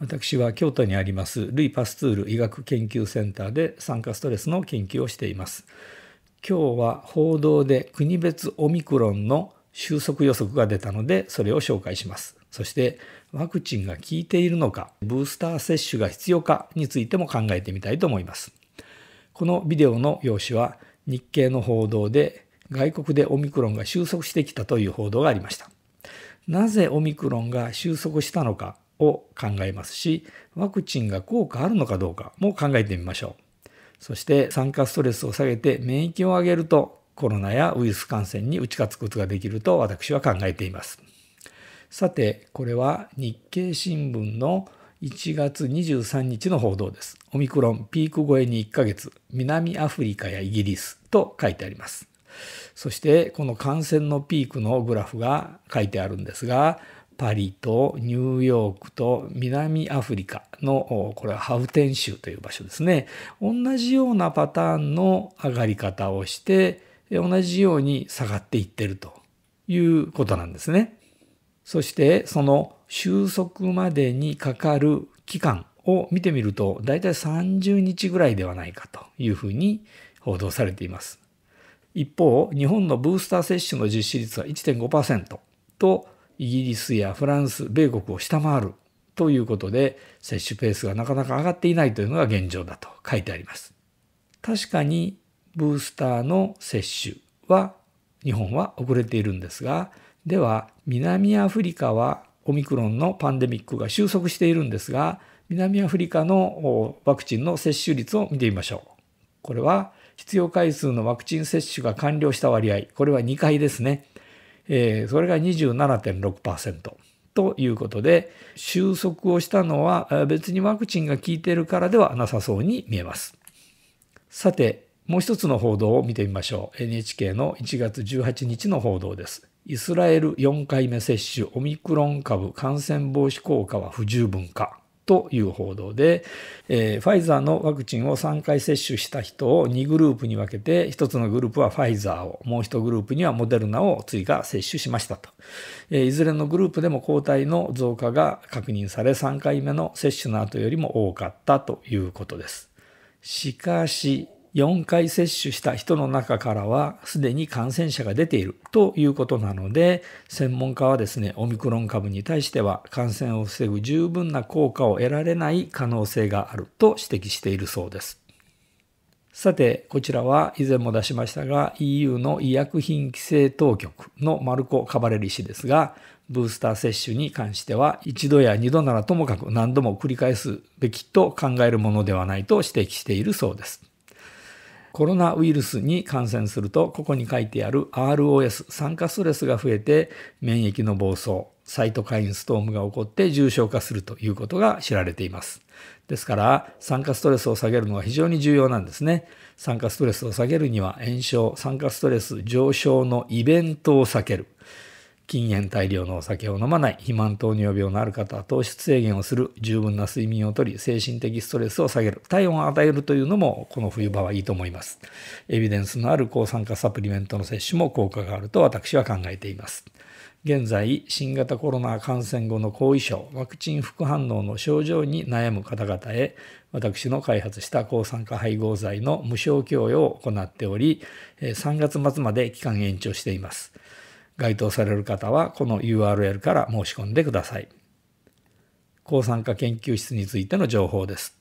私は京都にありますルイ・パスツール医学研究センターで酸化ストレスの研究をしています。今日は報道で国別オミクロンの収束予測が出たのでそれを紹介します。そしてワクチンが効いているのか、ブースター接種が必要かについても考えてみたいと思います。このビデオの用紙は日経の報道で外国でオミクロンが収束してきたという報道がありました。なぜオミクロンが収束したのかを考えますし、ワクチンが効果あるのかどうかも考えてみましょう。そして酸化ストレスを下げて免疫を上げるとコロナやウイルス感染に打ち勝つことができると私は考えています。さて、これは日経新聞の1月23日の報道です。オミクロンピーク超えに1ヶ月、南アフリカやイギリスと書いてあります。そして、この感染のピークのグラフが書いてあるんですが、パリとニューヨークと南アフリカのこれはハウテン州という場所ですね同じようなパターンの上がり方をして同じように下がっていってるということなんですね。そしてその収束までにかかる期間を見てみるとだいたい30日ぐらいではないかというふうに報道されています。一方日本のブースター接種の実施率は1.5%とイギリスやフランス米国を下回るということで接種ペースがなかなか上がっていないというのが現状だと書いてあります。確かにブースターの接種は日本は遅れているんですがでは南アフリカはオミクロンのパンデミックが収束しているんですが南アフリカのワクチンの接種率を見てみましょう。これは必要回数のワクチン接種が完了した割合これは2回ですねえー、それが27.6%。ということで収束をしたのは別にワクチンが効いているからではなさそうに見えます。さてもう一つの報道を見てみましょう NHK の1月18日の報道です。イスラエル4回目接種オミクロン株感染防止効果は不十分かという報道で、えー、ファイザーのワクチンを3回接種した人を2グループに分けて、1つのグループはファイザーを、もう1グループにはモデルナを追加接種しましたと。えー、いずれのグループでも抗体の増加が確認され、3回目の接種の後よりも多かったということです。しかし、4回接種した人の中からはすでに感染者が出ているということなので専門家はですねオミクロン株に対しては感染を防ぐ十分な効果を得られない可能性があると指摘しているそうです。さて、こちらは以前も出しましたが EU の医薬品規制当局のマルコ・カバレリ氏ですが、ブースター接種に関しては一度や二度ならともかく何度も繰り返すべきと考えるものではないと指摘しているそうです。コロナウイルスに感染すると、ここに書いてある ROS、酸化ストレスが増えて、免疫の暴走、サイトカインストームが起こって重症化するということが知られています。ですから、酸化ストレスを下げるのは非常に重要なんですね。酸化ストレスを下げるには、炎症、酸化ストレス上昇のイベントを避ける。禁煙大量のお酒を飲まない、肥満糖尿病のある方、糖質制限をする、十分な睡眠をとり、精神的ストレスを下げる、体温を与えるというのも、この冬場はいいと思います。エビデンスのある抗酸化サプリメントの摂取も効果があると私は考えています。現在、新型コロナ感染後の後遺症、ワクチン副反応の症状に悩む方々へ、私の開発した抗酸化配合剤の無償供与を行っており、3月末まで期間延長しています。該当される方はこの URL から申し込んでください。抗酸化研究室についての情報です。